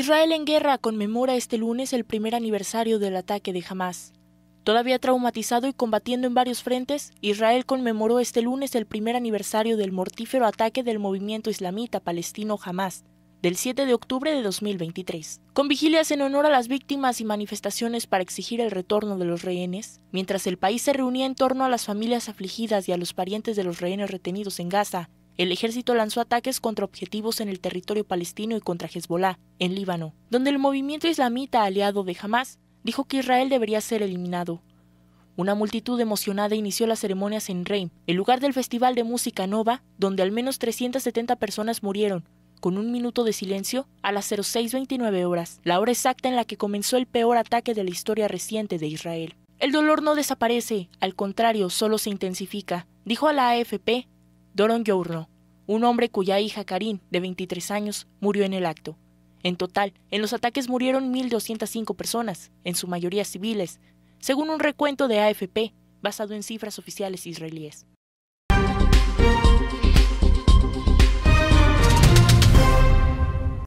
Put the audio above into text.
Israel en guerra conmemora este lunes el primer aniversario del ataque de Hamas. Todavía traumatizado y combatiendo en varios frentes, Israel conmemoró este lunes el primer aniversario del mortífero ataque del movimiento islamita palestino Hamas, del 7 de octubre de 2023, con vigilias en honor a las víctimas y manifestaciones para exigir el retorno de los rehenes, mientras el país se reunía en torno a las familias afligidas y a los parientes de los rehenes retenidos en Gaza, el ejército lanzó ataques contra objetivos en el territorio palestino y contra Hezbollah, en Líbano, donde el movimiento islamita aliado de Hamas dijo que Israel debería ser eliminado. Una multitud emocionada inició las ceremonias en Reim, el lugar del Festival de Música Nova, donde al menos 370 personas murieron, con un minuto de silencio, a las 06.29 horas, la hora exacta en la que comenzó el peor ataque de la historia reciente de Israel. El dolor no desaparece, al contrario, solo se intensifica, dijo a la AFP Doron Giorno, un hombre cuya hija Karin, de 23 años, murió en el acto. En total, en los ataques murieron 1.205 personas, en su mayoría civiles, según un recuento de AFP basado en cifras oficiales israelíes.